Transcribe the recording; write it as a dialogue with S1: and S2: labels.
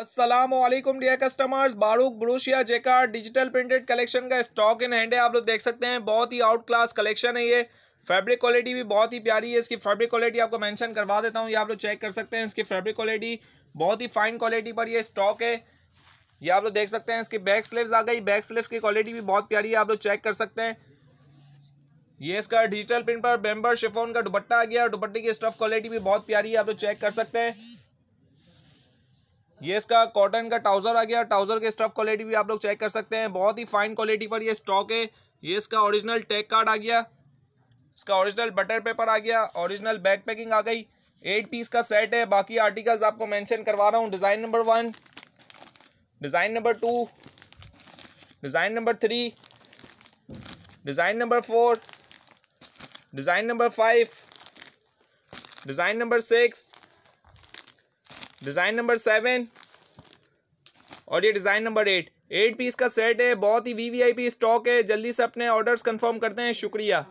S1: Aslam dear customers बारूक ब्रूशिया जेकार डिजिटल प्रिंटेड कलेक्शन का स्टॉक इन हैंड है आप लोग देख सकते हैं बहुत ही आउट क्लास कलेक्शन है ये फैब्रिक क्वालिटी भी बहुत ही प्यारी है इसकी फैब्रिक क्वालिटी आपको मेंशन करवा देता हूँ ये आप लोग चेक कर सकते हैं इसकी फैब्रिक क्वालिटी बहुत ही फाइन क्वालिटी पर यह स्टॉक है ये आप लोग देख सकते हैं इसकी बैक स्लीव आ गई बैक स्लीव की क्वालिटी भी बहुत प्यारी है आप लोग चेक कर सकते हैं ये इसका डिजिटल प्रिंट पर बेम्बर शिफोन का दुपट्टा आ गया और दुपट्टे की स्टफ क्वालिटी भी बहुत प्यारी है आप लोग चेक कर सकते हैं ये इसका कॉटन का ट्राउजर आ गया ट्राउजर के स्टफ क्वालिटी भी आप लोग चेक कर सकते हैं बहुत ही फाइन क्वालिटी पर ये स्टॉक है ये इसका ओरिजिनल टैग कार्ड आ गया इसका ओरिजिनल बटर पेपर आ गया ओरिजिनल बैक पैकिंग आ गई एट पीस का सेट है बाकी आर्टिकल्स आपको मेंशन करवा रहा हूँ design number one design number two design number three design number four design number five design number six design number seven और ये design number eight eight piece का सेट है बहुत ही V V I P stock है जल्दी से अपने ऑर्डर्स कंफर्म करते हैं शुक्रिया